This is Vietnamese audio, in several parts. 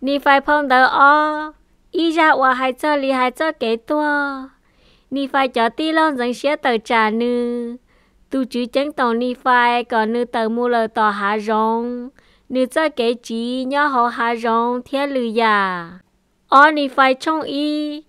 你快碰到我，依家我还这里还这给多，你快叫地浪人些到家呢。tu chú chẳng tổng ni phai còn nữ tờ mù lờ tỏ hạ rong nữ cho kế chí nhớ họ hạ rong thế lư ya o ni phai trong y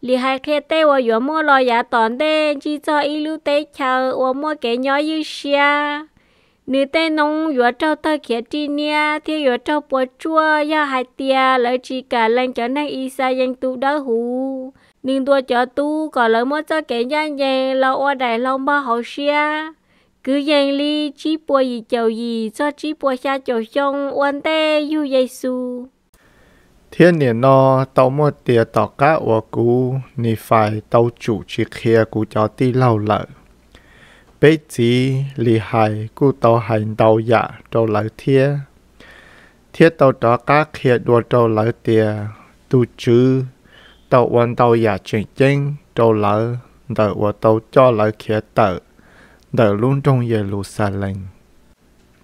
lì hai khe tê wo yu mô lo ya tòn đê chi cho y lưu tê chào wo mô kế nhớ yu xia nữ tê nông vừa trâu tơ kia chi nia thì vừa trâu bò chua ya hai tia lỡ chỉ cả lên cho năng y sa danh tu đó hù nhưng tua cho tu có lỡ mất cho kẻ gian nhàng, lo o đại long ba hậu xia cứ dèn li chỉ bò gì chầu gì cho chỉ bò xa chầu xong oan tê yu dây su thiên niên no tao mua tiền tỏ cá của cú ni phải tao chủ chỉ kia cú cho ti lâu lợi bế chí lì hài cụ tàu hành tàu dạ trâu lỡ thia. Thiết tàu đó các khía đua trâu lỡ tìa, tu chứ, tàu quân tàu dạ chuyển chênh trâu lỡ, đợi của tàu cho lỡ khía tờ, đợi luôn trong giê lù xa lệnh.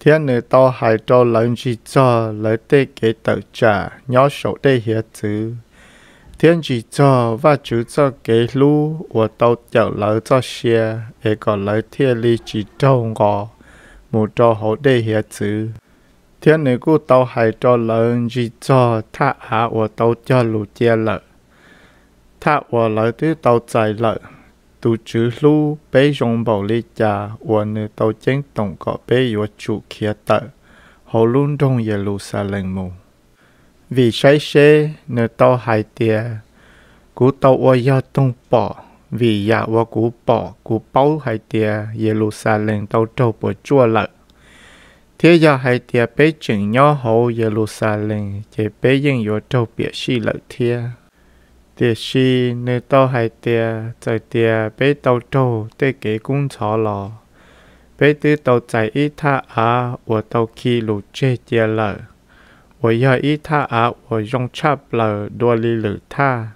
Thiết nữ tàu hài trâu lỡ chi cho lỡ tê kế tờ trả, nhỏ sổ tê hiế chứ. 天子座、我就座的路我都叫来着些，一个来天里去找我，木着好歹些子。天那个大还中人，天子太下我都叫路接了，他我来的到在了，拄着路被上步里家，我呢都正等个被我住起的，好轮动也路是零木。vì say xe nợ tao hại tiề cú tao ô ya tung bỏ vì ya dạ ô cú bỏ cú bao hại tiề Jerusalem tao trâu bỏ chua lợ thế ya hại tiề bé chừng nhỏ hậu Jerusalem chế bé yên yo trâu bịa si lợ thiê tiề si nợ tao hại tiề tại tiề bé tao trâu tê kế cũng chó lò bé tư tao chạy ít tha à ô tao kỳ lù chê tiề lợ 我要依他而我用差了多利了他。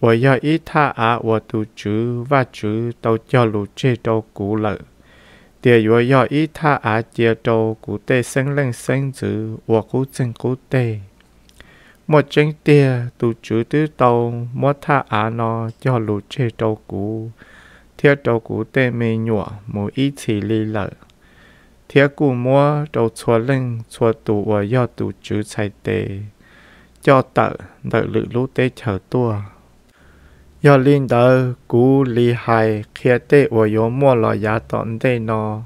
我要依他而我独居挖居都叫鲁这都古了。địa yo yo y tha a chia tô cụ tê sinh lên sinh chữ wo cụ chân cụ tê một chân tia tu chữ tư tô mo tha a no cho lù chê tô cụ thiệt tô cụ tê mê nhụa mù y chỉ li thiết cụ mua đầu chúa linh chúa tù và do tù chạy tề cho tợ đợi lự lũ tê chờ tua do linh đỡ cú li hài kia tê và yo mua lò giá tọn tê nó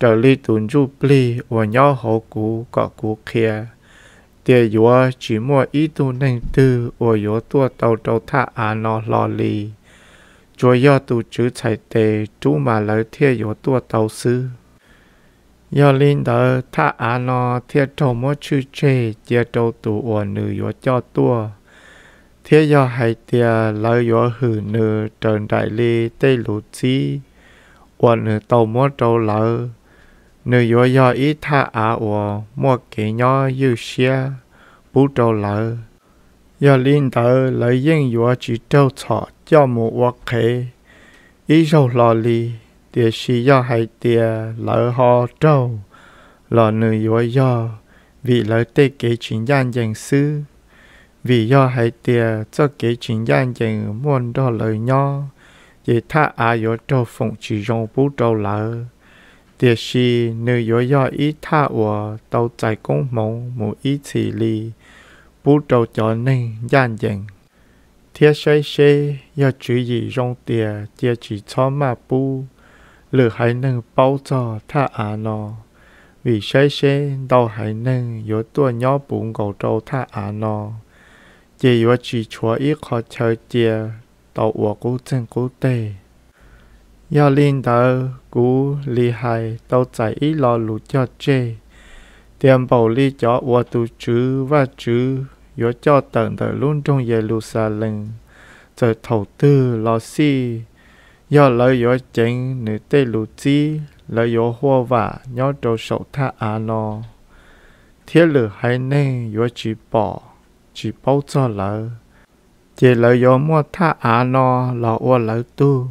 trở li tùn du pli và nhỏ hổ cú cọ cú kia tia yo chỉ mua ít tu nành tư và yo tua tàu tha à nó lò li chúa do tù chứ chạy tề chú mà lấy thiết yo tua tàu sư yo lin đỡ tha à nó thiệt trâu mô chư chê chia trâu tù ổ nữ yo cho tua thiệt yo hay tia lời yo hử nữ trần đại ly tê lụ chi ổ nữ tàu mô trâu lỡ nữ yo yo ý tha à ổ mô kê nhỏ yu xia bú trâu lỡ yo lin đỡ lời yên yo chỉ trâu chọ cho mô ổ khê ý râu lò ly tia shi yo hai tia lỡ ho trâu lỡ nữ yo yo vì lỡ tê kế chính gian dành sư vì yo hai tia cho kế chính gian dành muôn đo lời nho vì tha á yo trâu phụng chỉ rong bú trâu lỡ tia shi nữ yo yo ý tha ủa tàu chạy công mộng mù ý chỉ lì bú trâu cho nên gian dành thiết xây xây yo chữ gì rong tia tia chỉ cho mà bú lửa hải nâng bao giờ tha à nó vì xe xe đau hải nâng yếu tua nhỏ bụng cầu trâu tha à nó chỉ yếu chỉ chúa ít khó chơi chia tàu ủa cú chân cú tê do linh tờ cú li hai tàu chạy ít lo lụt cho chê tiêm bầu li cho ủa tu chứ và chứ yếu cho tận tờ luôn trong Jerusalem giờ thầu tư lo si yo yo yo lo lo 要了有钱，你得路子，了有货吧，要着手他啊咯。天了还呢，有几包，几包着了，这了有么他啊咯，老我老都。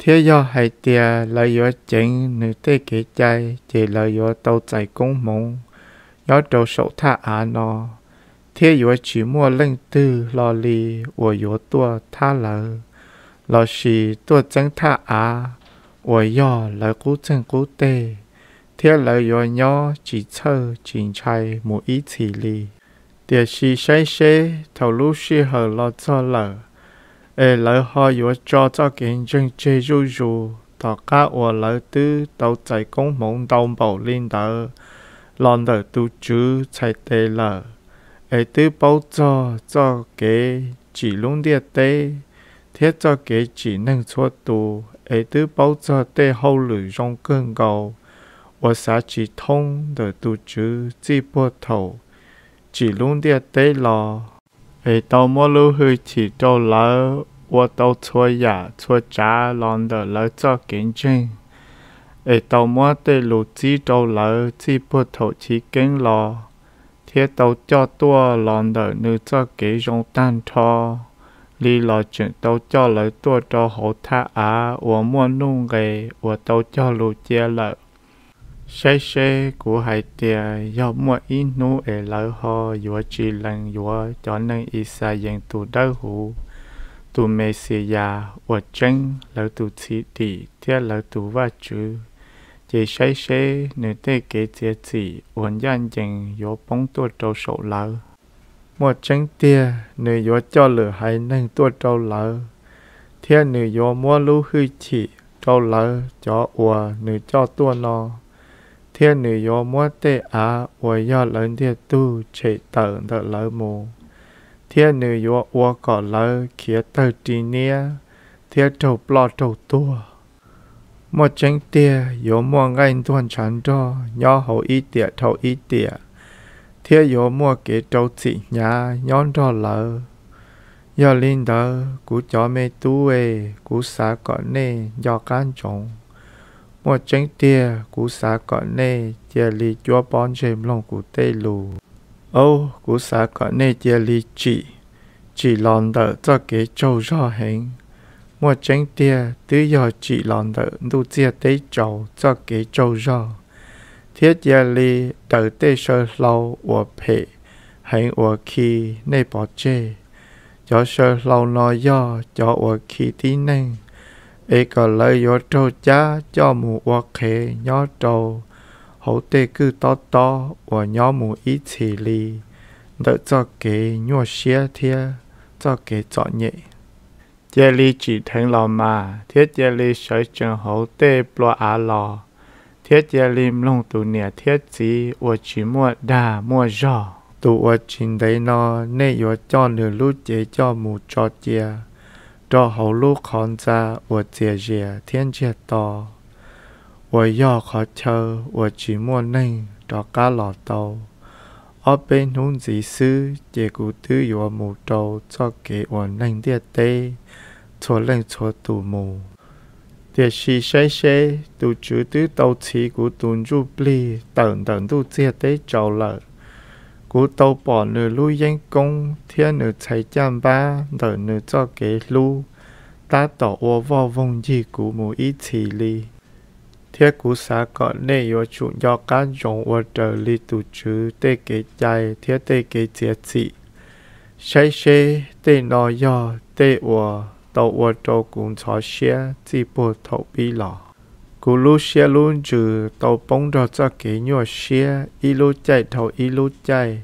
thế do hai yo yo yo lo, lo lo lo hai tia lo yo chính nữ tế kế chay chỉ lo yo tàu chạy công mong do trâu sổ tha á nó thế do chỉ mua lên tư lo lì của do tua tha lợi à, chỉ chỉ một ít thầu 老是多整他啊，我要来古整古地，天来有鸟几车几菜母一起哩，电视谁谁头路是和老早了，哎，来好有早早见证这就如。thọ cá ua lỡ tư tàu chạy công mộng tàu bảo linh đỡ lon đỡ tu chú chạy tê lỡ ấy tư bao cho cho kế chỉ luôn địa tê thế kế chỉ năng cho tù, ấy tư bao giờ hậu lử rong cơn và xã chỉ thông đờ tu chỉ bộ thầu, chỉ luôn địa tê lò. ấy tàu mô lưu và tàu chua giả chua trả lòng đờ lỡ cho kiến trình. ấy tàu mô chỉ đâu lỡ chỉ bộ lò, thế tàu cho tua lòng đờ nữ cho kế rong tan lý lo chuyện tao cho lời tua cho hậu tha à, ủa mua nung ghề ủa tao cho lù chia lợi xe xe của hai tia do mua in nu e lỡ ho dùa chi lần dùa cho nên y sa yên tu đỡ hủ tu mê si ya ủa chân lỡ tu thị đi tia lỡ tu va chữ chỉ xe xe nữ tê kế tia chỉ ổn gian dành dùa bóng tua cho sổ lỡ mùa tránh tia nữ yo cho lửa hay nâng tua trâu lỡ thiên nữ yo mua lưu hư chỉ trâu lỡ cho ùa nữ cho tua nó thiên nữ yo mua tê á ùa yếu lớn thiên tu chạy tận thợ lỡ mù thiên nữ yo ùa cỏ lỡ khía tờ trì nia thiên trâu lo trâu tua mùa tránh tia yo mua ngay tuần chán cho nhỏ hậu ý tỉa thâu ý tỉa thế yo mua kế trâu chị nhà nhón rõ lỡ giờ linh đỡ cú chó mê tu ê cú xá cọ nê do can chồng mua tránh tia cú xá cọ nê chia lì chúa bón chêm lòng cú tê lù ô cú xá cọ nê chia lì chị chị lòn đỡ cho kế trâu rõ hình mua tránh tia tứ giờ chị lòn đỡ đu chia tê trâu cho kế trâu rõ thiết gia li tử tê sơ lâu ua phê hành ua khi nê bỏ chê cho sơ lâu nó do cho ua khi tí nâng ê có lời yo trâu cha cho mù ua khế nhó trâu hậu tê cứ to to ua nhó mù ý chỉ li đỡ cho kế nhua xia thia cho kế cho nhẹ gia li chỉ thành lò mà thiết gia li sở trường hậu tê bỏ á lò thiết gia lim long tu nia thiết sĩ ua chi mua đà mua giò tu ua chín đấy nó nê yo cho nửa lú chế cho mù cho chia cho hầu lú khon ra ua chia chia thiên chia to ua yo khó chờ ua chi mua ninh cho cá lò tàu ở bên hôn gì sư chế cụ tư yo mù trâu cho kế ua ninh tiết tê cho lên cho tù mù thì xì xế xế tụ chữ tứ tàu chỉ của tuần du bì tận tận tụ chia tế trầu lợ của tàu bỏ nửa lưu yên công thiên nửa chạy chạm ba nửa nửa cho kế lưu ta tỏ ô vô vùng gì của mù ý chỉ lì thiết cú xã có nê yếu chủ do cá dùng ô lì tụ chữ tê kế chạy thiết tê kế chia trị xế xế tê nó yo tê ô tàu ô tô cũng cho xe chỉ bộ thầu bị lò cú lú xe luôn trừ tàu bóng ra cho kỹ nhỏ xe y lú chạy thầu y lú chạy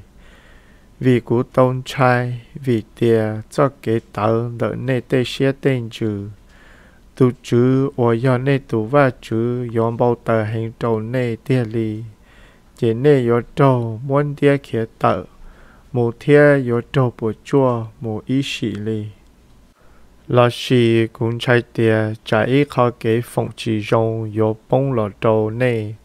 vì cú tông trai vì tia cho kỹ tàu đỡ nê tê xe tên trừ tu chữ ô yo nê tu va chữ yom bao tờ hành trâu nê tia lì chỉ nê yo trâu muốn tia khía tờ mù tia yo trâu bộ chua một ý sĩ lì là chỉ cũng chạy tiền chạy ít khó cái phòng chỉ dùng yếu bông là đầu này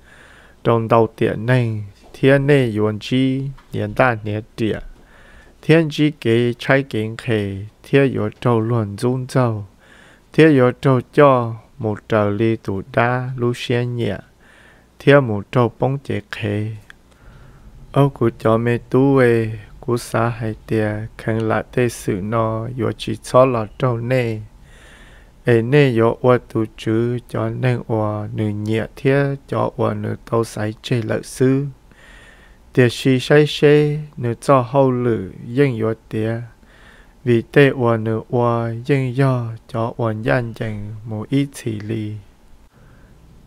trong đầu tiền này thiên này yuan chi niên đa niên địa thiên chỉ cái chạy kiến khề thiên yếu trâu luận dung châu, thiên yếu trâu cho một trợ lý tụ đa lưu xuyên nhẹ thiên một châu bông chế khề ông cụ cho mẹ tu về cú xa hay tiề khẳng lại tê sự nó yo chỉ cho là trâu nè ê nè yo qua tu chữ cho nên qua nữ nhẹ thiết cho qua nữ tâu sái chê lợi sư tiề xì sai xê nữ cho hậu lử yên yo tiề vì tê qua nữ qua yên yo cho qua gian chẳng một ít chỉ lì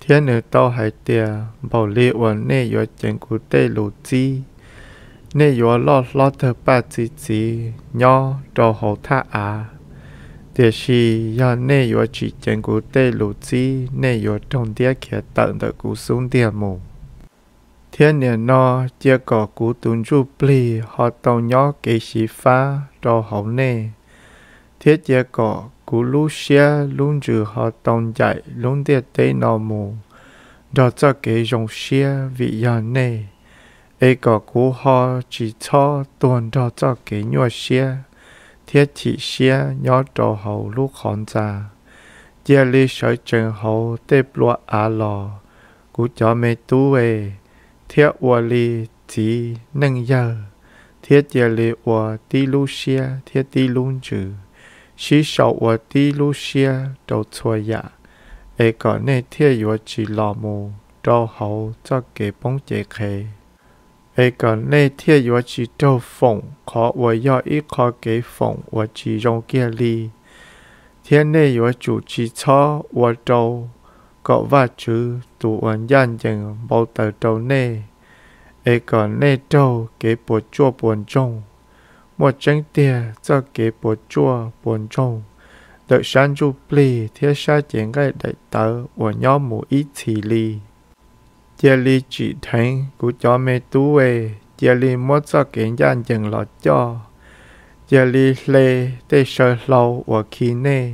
thế nữ tâu hay tiề bảo lì qua nè yo chẳng cú tê lù chi nè yo lo lo thơ ba chỉ chỉ nhỏ đồ hồ tha à thế thì yo nè yo chỉ chân của tê lụ chỉ nè yo trong tiếc kia tận được cú xuống tiền mù thiên niên nó chia cỏ cú tuấn chu pli họ tàu nhỏ kế sĩ phá đồ hồ nè thế chia cỏ cú lú xe luôn trừ họ tàu chạy luôn tiếc tê nó mù đó cho kế dòng xe vị yo nè ai có cú ho chỉ cho tuần cho cho cái nhua xe thiết chỉ xe nhó trò hậu lúc khón già chia ly sợi trường hậu tép lúa á lò cú cho mê tú về thiết ua ly chỉ nâng giờ thiết chia ly ua tí lú xe thiết tí luôn chữ xí sầu ua tí lú xe trâu chua dạ ai có nê thiết ua chỉ lò mù trâu hậu cho cái bóng chế khề 哎个那天我去做缝，可我要一颗给缝，我只用给力。天内我主去操，我做个话主读完认真冇得到呢。哎个那周给不做本中，我真的这给不做本中。được sáng chụp lì, thiết xa chiến gây đại tớ, của nhau mũ ít thị lì chia li chỉ thấy của cho mê tú về chia li mất sao kiện gian chừng lọt cho chia li lê để sơ lâu và khi nê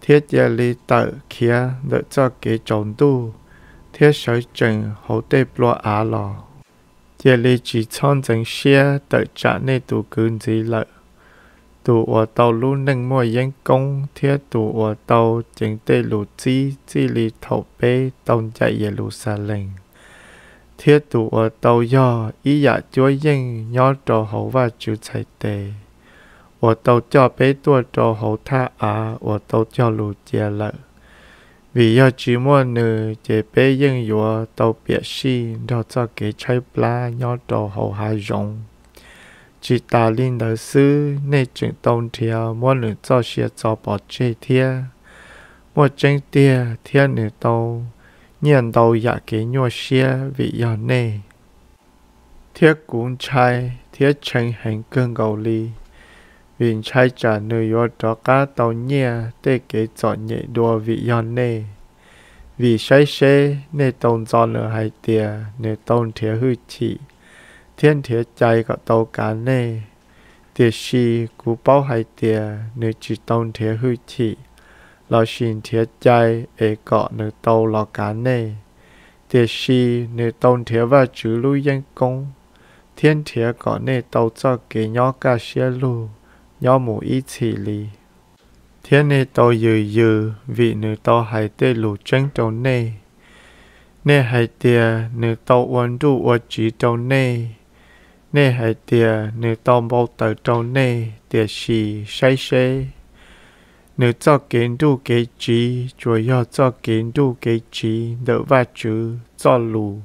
thiết chia li tự kia được cho kế trốn tu thiết sơ chừng hậu tê blo á lò chia li chỉ chọn chừng xe tự trả nê tu cương gì lợi tụ ở tàu lu nâng mua yên công thiết tụ ở tàu chính tê lù chi chi lì thầu bê tông chạy yên lù xa lệnh thiết tụ ở tàu do ý dạ chúa yên nhó trò hậu và chú chạy tê ở tàu cho bê tua trò hậu tha á ở tàu cho lũ chia lợ vì do chỉ mua nữ chế bê yên yếu tàu biệt si đó cho kế chạy bla nhó trò hậu hai rộng chỉ ta linh đạo sư nên chuyện tông thiều mua nữ cho xe cho bỏ chê thia mua tranh tia thia nữ tàu nhận đầu dạ kế nhua xia vị nhỏ nề thiết cũng trai thiết tranh hành cương cầu ly vì trai trả nữ yo đó cá tàu nhẹ để kế chọn nhẹ đùa vị nhỏ nề vì say xe, nên tông cho nữ hai tia nên tông thiều hư chỉ thiên thiệt chạy có tàu cá nê tiệt si cú bao hai tiệt nữ chỉ tông thiệt hư chỉ lo xin thiệt chạy ế cọ nữ tàu lò cá nê tiệt si nữ tông thiệt và chữ lưu dân công thiên thiệt có nê tàu cho kế nhỏ cả xe lưu nhỏ mù ý chỉ lì thiên nê tàu dừ dừ vì nữ tàu hai tê lù chân tàu nê nê hai tiệt nữ tàu uốn đu uốn chỉ tàu nê nè hãy tia nữ tông bao tờ trong nè tia xì say xê nữ cho kiến đu kế trí chùa yo cho kiến đu kế trí đỡ va chữ cho lù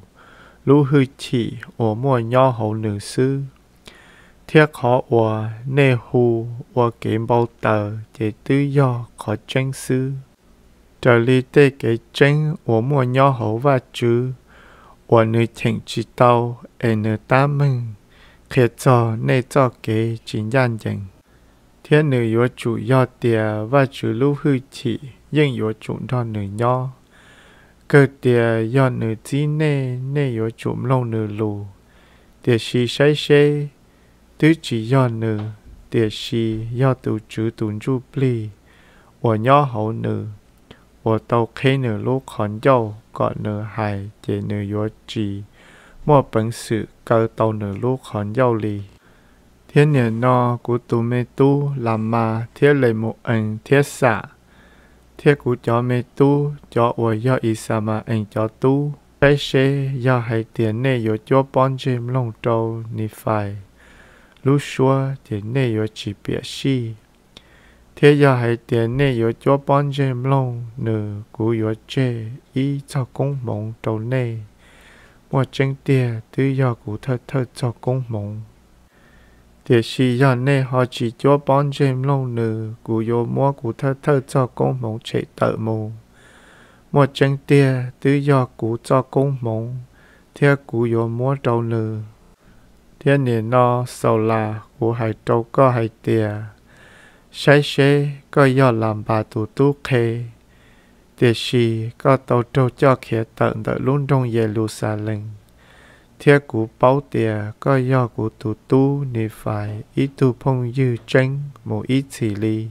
lũ hư chỉ ổ mùa nho hậu nữ sư thiết khó ổ nê hù ổ kiến bao tờ chế tư do khó tranh sư trở lý tê kế tranh ổ mùa nho hậu va chữ ổ nữ thịnh chỉ tàu ế nữ ta mừng khi cho nê cho kế chính gian dành. Thiên nữ yếu chủ do tìa và chủ lưu hư chỉ, nhưng yếu chủ đo nữ nho. Cơ tìa do nữ chí nê, nê yếu chủ lâu nữ lù. Tìa xì say xê, tứ chỉ do nữ, tìa xì do tù chữ tùn chu bì. Ủa nho hậu nữ, ủa tàu khê nữ lúc khón dâu, gọi nữ hài, chế nữ yếu trì. 莫本事教到女路看要理。天年那古都美都喇嘛天雷木恩天萨，天古教美都教我要伊萨嘛恩教都，白些要海点内有教帮助弄到你快，如说点内有几别事。thế giờ hãy tiền nè yo cho bon jem long nửa cú yo che ý cho công mong trâu nè 我真爹对要古特特做公盟。爹是要内好只做帮人弄呢，古有摸古特特做公盟且得盟。我真爹对要古做公盟，爹古有摸到呢。爹年那受啦，古还都个还爹，谁谁个要 làm bà tụ tụ khê. Tiệt sĩ có tàu trâu cho khía tận tại luôn trong Jerusalem. Thế cú báo tìa có do cú tù tu nì phải ý tu phong dư tranh một ít chỉ lý.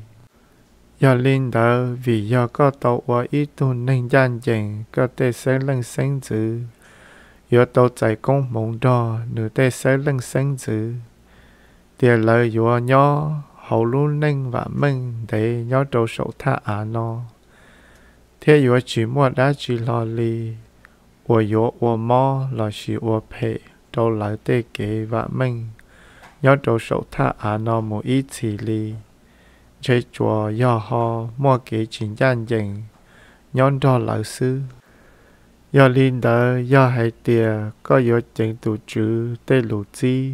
Do linh đỡ vì do có tàu và ý tu nên gian dành có tê sẽ lưng sinh dữ. Do tàu chạy công mộng đo nửa tê sẽ lưng sinh dữ. Tìa lời dùa nhỏ hậu luôn nên và mình để nhỏ trâu sổ tha à nó. No. 天有寂寞的寂落里，我有我猫，老是我陪，都来得给我们，要都手他啊那么一起里，这桌要好，莫给请人人，nhân đó lão sư. Yo linh đỡ, yo hai tìa, có yo chẳng tù chữ tê lù chi.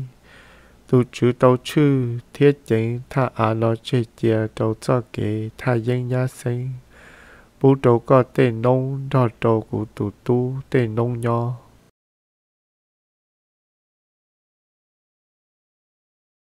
Tù chữ đâu chư, thiết chẳng tha à lo chê chìa đâu cho kế tha dân nhà sinh bố trâu có tên nông, rò trâu của tù tu, tên nông nho.